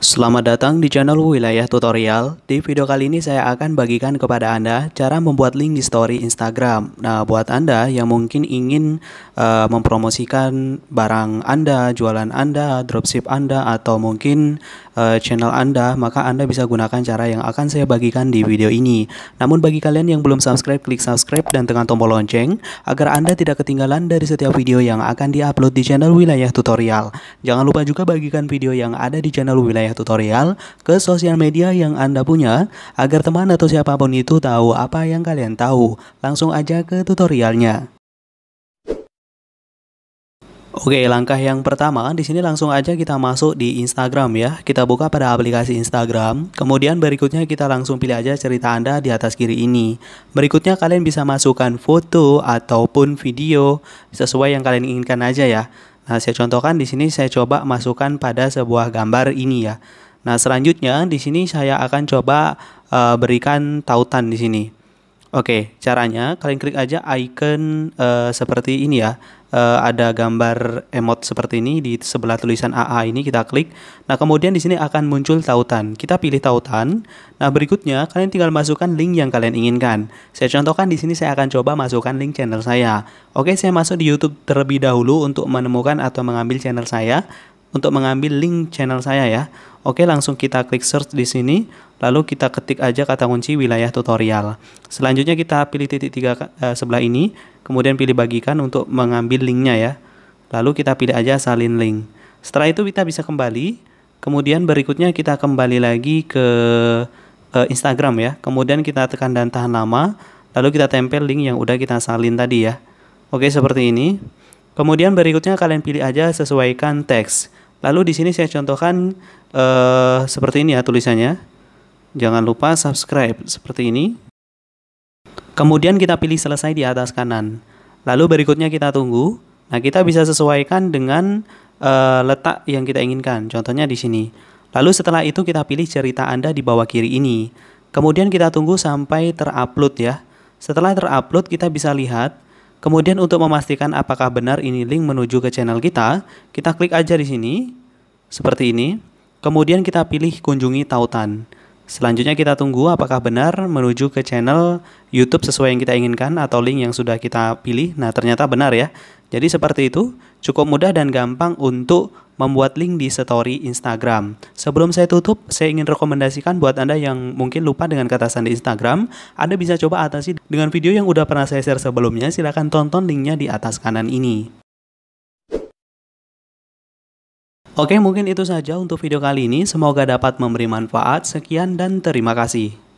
Selamat datang di channel Wilayah Tutorial. Di video kali ini saya akan bagikan kepada Anda cara membuat link di story Instagram. Nah, buat Anda yang mungkin ingin uh, mempromosikan barang Anda, jualan Anda, dropship Anda, atau mungkin uh, channel Anda, maka Anda bisa gunakan cara yang akan saya bagikan di video ini. Namun bagi kalian yang belum subscribe, klik subscribe dan tekan tombol lonceng agar Anda tidak ketinggalan dari setiap video yang akan diupload di channel Wilayah Tutorial. Jangan lupa juga bagikan video yang ada di channel Wilayah tutorial ke sosial media yang Anda punya agar teman atau siapapun itu tahu apa yang kalian tahu. Langsung aja ke tutorialnya. Oke, langkah yang pertama di sini langsung aja kita masuk di Instagram ya. Kita buka pada aplikasi Instagram. Kemudian berikutnya kita langsung pilih aja cerita Anda di atas kiri ini. Berikutnya kalian bisa masukkan foto ataupun video sesuai yang kalian inginkan aja ya. Nah, saya contohkan di sini saya coba masukkan pada sebuah gambar ini ya. Nah, selanjutnya di sini saya akan coba uh, berikan tautan di sini. Oke, caranya kalian klik aja icon uh, seperti ini ya. Uh, ada gambar emot seperti ini di sebelah tulisan AA ini kita klik. Nah, kemudian di sini akan muncul tautan. Kita pilih tautan. Nah, berikutnya kalian tinggal masukkan link yang kalian inginkan. Saya contohkan di sini saya akan coba masukkan link channel saya. Oke, saya masuk di YouTube terlebih dahulu untuk menemukan atau mengambil channel saya untuk mengambil link channel saya ya. Oke, langsung kita klik search di sini lalu kita ketik aja kata kunci wilayah tutorial. Selanjutnya kita pilih titik tiga eh, sebelah ini, kemudian pilih bagikan untuk mengambil linknya ya. Lalu kita pilih aja salin link. Setelah itu kita bisa kembali, kemudian berikutnya kita kembali lagi ke eh, Instagram ya. Kemudian kita tekan dan tahan lama, lalu kita tempel link yang udah kita salin tadi ya. Oke, seperti ini. Kemudian berikutnya kalian pilih aja sesuaikan teks. Lalu di sini saya contohkan uh, seperti ini ya tulisannya. Jangan lupa subscribe seperti ini. Kemudian kita pilih selesai di atas kanan. Lalu berikutnya kita tunggu. Nah, kita bisa sesuaikan dengan uh, letak yang kita inginkan. Contohnya di sini. Lalu setelah itu kita pilih cerita Anda di bawah kiri ini. Kemudian kita tunggu sampai terupload ya. Setelah terupload kita bisa lihat. Kemudian untuk memastikan apakah benar ini link menuju ke channel kita, kita klik aja di sini seperti ini. Kemudian kita pilih kunjungi tautan. Selanjutnya kita tunggu apakah benar menuju ke channel YouTube sesuai yang kita inginkan atau link yang sudah kita pilih. Nah, ternyata benar ya. Jadi seperti itu, cukup mudah dan gampang untuk membuat link di story Instagram. Sebelum saya tutup, saya ingin rekomendasikan buat Anda yang mungkin lupa dengan kata sandi Instagram, Anda bisa coba atasi dengan video yang udah pernah saya share sebelumnya. Silahkan tonton linknya di atas kanan ini. Oke, mungkin itu saja untuk video kali ini. Semoga dapat memberi manfaat. Sekian dan terima kasih.